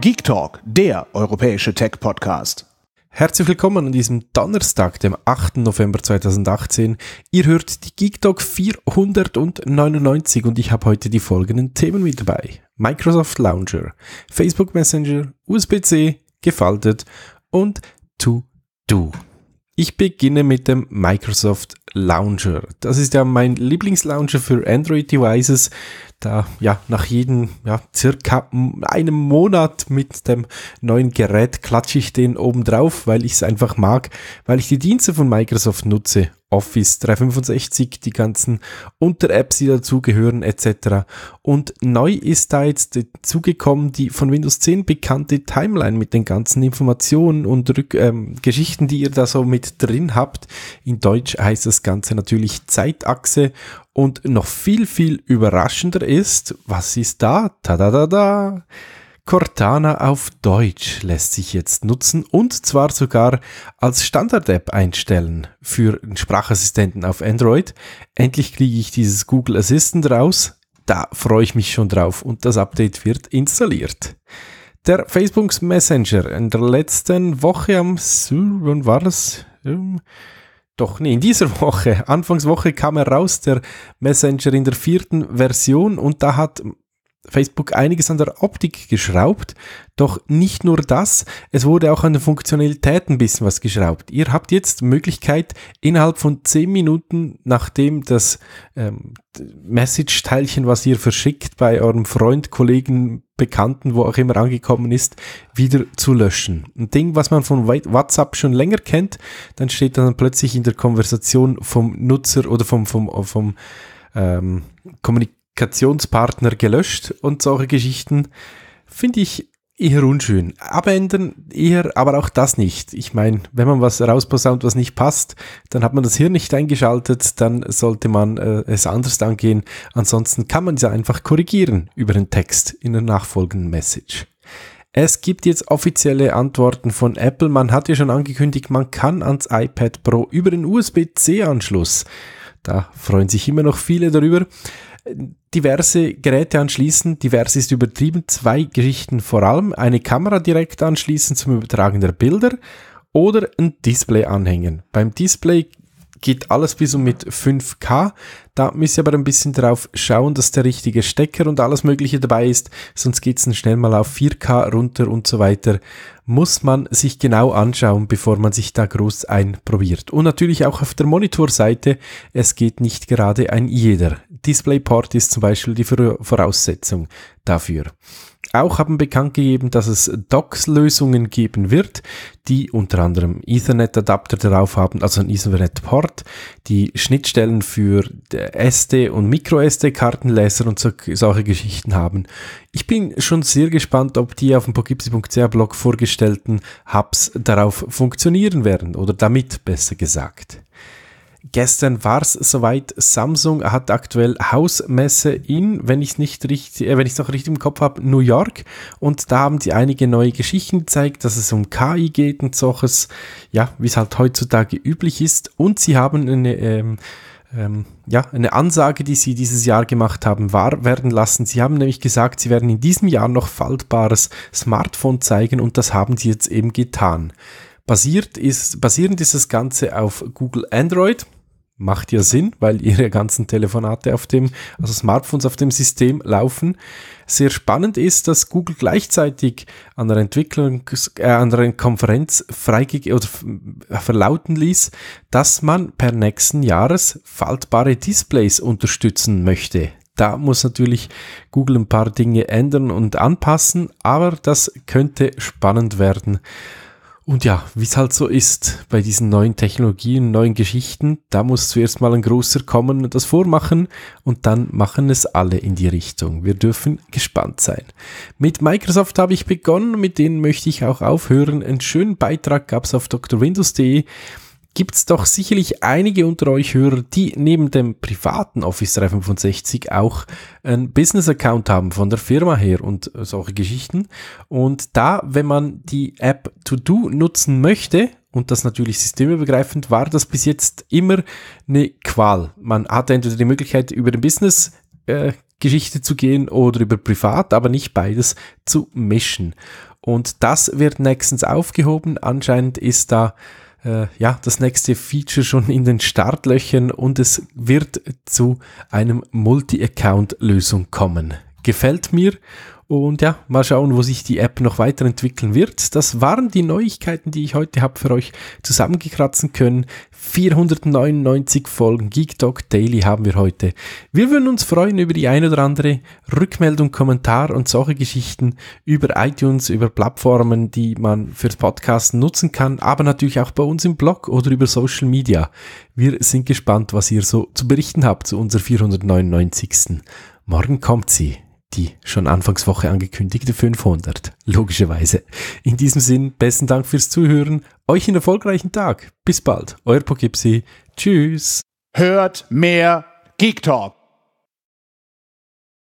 Geek Talk, der europäische Tech-Podcast. Herzlich willkommen an diesem Donnerstag, dem 8. November 2018. Ihr hört die Geek Talk 499 und ich habe heute die folgenden Themen mit dabei. Microsoft Launcher, Facebook Messenger, USB-C, gefaltet und To Do. Ich beginne mit dem Microsoft Launcher. Das ist ja mein Lieblingslauncher für Android-Devices, da ja nach jedem ja, circa einem Monat mit dem neuen Gerät klatsche ich den oben drauf, weil ich es einfach mag, weil ich die Dienste von Microsoft nutze Office 365, die ganzen Unter-Apps, die dazugehören etc. Und neu ist da jetzt dazugekommen die von Windows 10 bekannte Timeline mit den ganzen Informationen und Rück ähm, Geschichten, die ihr da so mit drin habt. In Deutsch heißt das Ganze natürlich Zeitachse und noch viel, viel überraschender ist, was ist da? Ta-da-da-da! -da -da. da da da Cortana auf Deutsch lässt sich jetzt nutzen und zwar sogar als Standard-App einstellen für einen Sprachassistenten auf Android. Endlich kriege ich dieses Google Assistant raus. Da freue ich mich schon drauf und das Update wird installiert. Der Facebook Messenger in der letzten Woche am, wann war das? Ähm, doch, nee, in dieser Woche, Anfangswoche kam er raus, der Messenger in der vierten Version und da hat Facebook einiges an der Optik geschraubt, doch nicht nur das, es wurde auch an der Funktionalität ein bisschen was geschraubt. Ihr habt jetzt Möglichkeit, innerhalb von 10 Minuten, nachdem das ähm, Message-Teilchen, was ihr verschickt, bei eurem Freund, Kollegen, Bekannten, wo auch immer angekommen ist, wieder zu löschen. Ein Ding, was man von WhatsApp schon länger kennt, dann steht dann plötzlich in der Konversation vom Nutzer oder vom, vom, vom ähm, Kommunik Kommunikationspartner gelöscht und solche Geschichten finde ich eher unschön. Abändern eher, aber auch das nicht. Ich meine, wenn man was rausposaunt, was nicht passt, dann hat man das Hirn nicht eingeschaltet, dann sollte man äh, es anders angehen. Ansonsten kann man es einfach korrigieren über den Text in der nachfolgenden Message. Es gibt jetzt offizielle Antworten von Apple. Man hat ja schon angekündigt, man kann ans iPad Pro über den USB-C-Anschluss. Da freuen sich immer noch viele darüber diverse Geräte anschließen, divers ist übertrieben, zwei Geschichten vor allem, eine Kamera direkt anschließen zum Übertragen der Bilder oder ein Display anhängen. Beim Display geht alles bis und mit 5K. Da müsst ihr aber ein bisschen drauf schauen, dass der richtige Stecker und alles Mögliche dabei ist, sonst geht es dann schnell mal auf 4K runter und so weiter. Muss man sich genau anschauen, bevor man sich da groß einprobiert. Und natürlich auch auf der Monitorseite, es geht nicht gerade ein jeder. DisplayPort ist zum Beispiel die Voraussetzung dafür auch haben bekannt gegeben, dass es Docs-Lösungen geben wird, die unter anderem Ethernet-Adapter drauf haben, also ein Ethernet-Port, die Schnittstellen für SD- und Micro-SD-Kartenleser und solche Geschichten haben. Ich bin schon sehr gespannt, ob die auf dem pogipsi.ch Blog vorgestellten Hubs darauf funktionieren werden oder damit besser gesagt. Gestern war es soweit. Samsung hat aktuell Hausmesse in, wenn ich nicht richtig, äh, wenn ich noch richtig im Kopf habe, New York. Und da haben sie einige neue Geschichten gezeigt, dass es um KI geht und solches, ja, wie es halt heutzutage üblich ist. Und sie haben eine ähm, ähm, ja, eine Ansage, die sie dieses Jahr gemacht haben, wahr werden lassen. Sie haben nämlich gesagt, sie werden in diesem Jahr noch faltbares Smartphone zeigen und das haben sie jetzt eben getan. Basiert ist, basierend ist das Ganze auf Google Android macht ja Sinn, weil ihre ganzen Telefonate auf dem, also Smartphones auf dem System laufen. Sehr spannend ist, dass Google gleichzeitig an der Entwicklung, äh, an der Konferenz freigegeben oder äh, verlauten ließ, dass man per nächsten Jahres faltbare Displays unterstützen möchte. Da muss natürlich Google ein paar Dinge ändern und anpassen, aber das könnte spannend werden. Und ja, wie es halt so ist bei diesen neuen Technologien, neuen Geschichten, da muss zuerst mal ein Großer kommen und das vormachen und dann machen es alle in die Richtung. Wir dürfen gespannt sein. Mit Microsoft habe ich begonnen, mit denen möchte ich auch aufhören. Einen schönen Beitrag gab es auf drwindows.de gibt's doch sicherlich einige unter euch Hörer, die neben dem privaten Office 365 auch ein Business-Account haben von der Firma her und solche Geschichten. Und da, wenn man die App To Do nutzen möchte, und das natürlich systemübergreifend, war das bis jetzt immer eine Qual. Man hatte entweder die Möglichkeit, über den Business äh, Geschichte zu gehen oder über privat, aber nicht beides zu mischen. Und das wird nächstens aufgehoben. Anscheinend ist da äh, ja, das nächste Feature schon in den Startlöchern und es wird zu einem Multi-Account-Lösung kommen gefällt mir. Und ja, mal schauen, wo sich die App noch weiterentwickeln wird. Das waren die Neuigkeiten, die ich heute habe für euch zusammengekratzen können. 499 Folgen Geek Talk Daily haben wir heute. Wir würden uns freuen über die ein oder andere Rückmeldung, Kommentar und solche Geschichten über iTunes, über Plattformen, die man fürs Podcast nutzen kann, aber natürlich auch bei uns im Blog oder über Social Media. Wir sind gespannt, was ihr so zu berichten habt zu unserer 499. Morgen kommt sie die schon Anfangswoche angekündigte 500. Logischerweise. In diesem Sinn, besten Dank fürs Zuhören. Euch einen erfolgreichen Tag. Bis bald. Euer Pogipsi. Tschüss. Hört mehr Geek Talk.